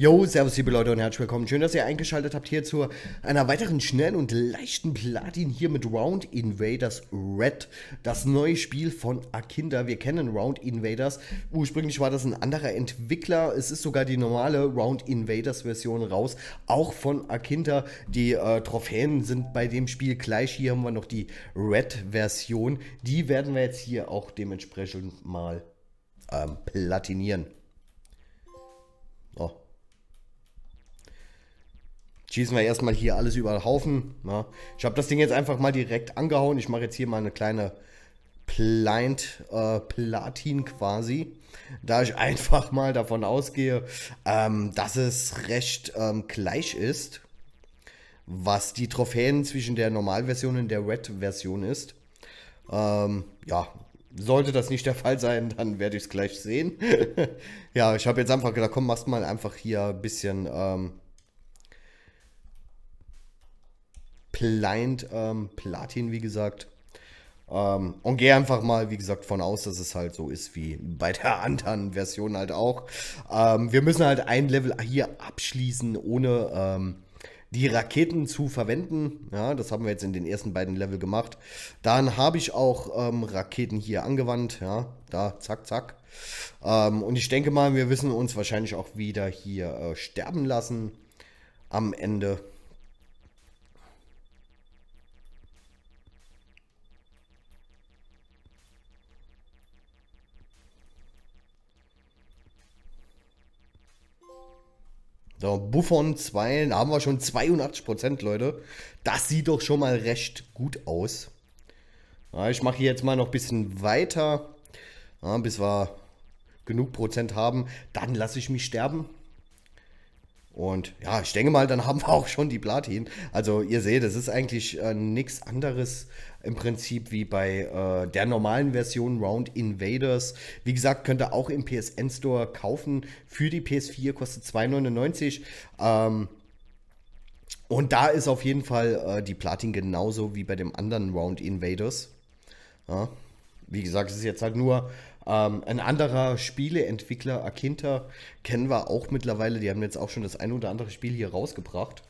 Yo, servus liebe Leute und herzlich willkommen. Schön, dass ihr eingeschaltet habt hier zu einer weiteren schnellen und leichten Platin hier mit Round Invaders Red. Das neue Spiel von Akinda. Wir kennen Round Invaders. Ursprünglich war das ein anderer Entwickler. Es ist sogar die normale Round Invaders Version raus. Auch von Akinda. Die äh, Trophäen sind bei dem Spiel gleich. Hier haben wir noch die Red Version. Die werden wir jetzt hier auch dementsprechend mal ähm, platinieren. schießen wir erstmal hier alles über den Haufen. Na? Ne? Ich habe das Ding jetzt einfach mal direkt angehauen. Ich mache jetzt hier mal eine kleine Blind äh, Platin quasi, da ich einfach mal davon ausgehe, ähm, dass es recht ähm, gleich ist, was die Trophäen zwischen der Normalversion und der Red-Version ist. Ähm, ja, sollte das nicht der Fall sein, dann werde ich es gleich sehen. ja, ich habe jetzt einfach gedacht, komm, machst mal einfach hier ein bisschen ähm, Client ähm, Platin, wie gesagt. Ähm, und gehe einfach mal, wie gesagt, von aus, dass es halt so ist wie bei der anderen Version halt auch. Ähm, wir müssen halt ein Level hier abschließen, ohne ähm, die Raketen zu verwenden. Ja, das haben wir jetzt in den ersten beiden Level gemacht. Dann habe ich auch ähm, Raketen hier angewandt. Ja, da, zack, zack. Ähm, und ich denke mal, wir müssen uns wahrscheinlich auch wieder hier äh, sterben lassen am Ende. So, Buffon 2, da haben wir schon 82%, Leute. Das sieht doch schon mal recht gut aus. Ja, ich mache hier jetzt mal noch ein bisschen weiter, ja, bis wir genug Prozent haben. Dann lasse ich mich sterben. Und ja, ich denke mal, dann haben wir auch schon die Platin. Also ihr seht, es ist eigentlich äh, nichts anderes im Prinzip wie bei äh, der normalen Version Round Invaders. Wie gesagt, könnt ihr auch im PSN Store kaufen. Für die PS4 kostet 2,99. Ähm, und da ist auf jeden Fall äh, die Platin genauso wie bei dem anderen Round Invaders. Ja wie gesagt, es ist jetzt halt nur ähm, ein anderer Spieleentwickler, Akinta, kennen wir auch mittlerweile. Die haben jetzt auch schon das ein oder andere Spiel hier rausgebracht.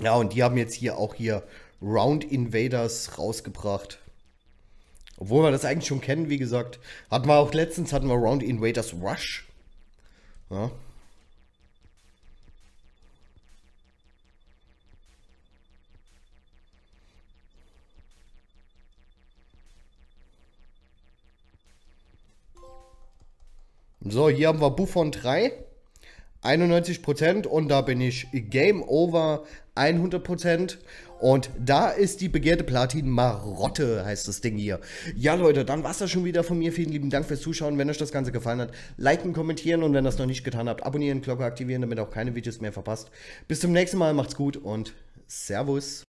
Ja, und die haben jetzt hier auch hier Round Invaders rausgebracht. Obwohl wir das eigentlich schon kennen, wie gesagt. Hatten wir auch letztens, hatten wir Round Invaders Rush. Ja. So, hier haben wir Buffon 3. 91% und da bin ich Game Over 100% und da ist die begehrte Platin-Marotte, heißt das Ding hier. Ja Leute, dann war es das schon wieder von mir. Vielen lieben Dank fürs Zuschauen. Wenn euch das Ganze gefallen hat, liken, kommentieren und wenn das noch nicht getan habt, abonnieren, Glocke aktivieren, damit auch keine Videos mehr verpasst. Bis zum nächsten Mal, macht's gut und Servus.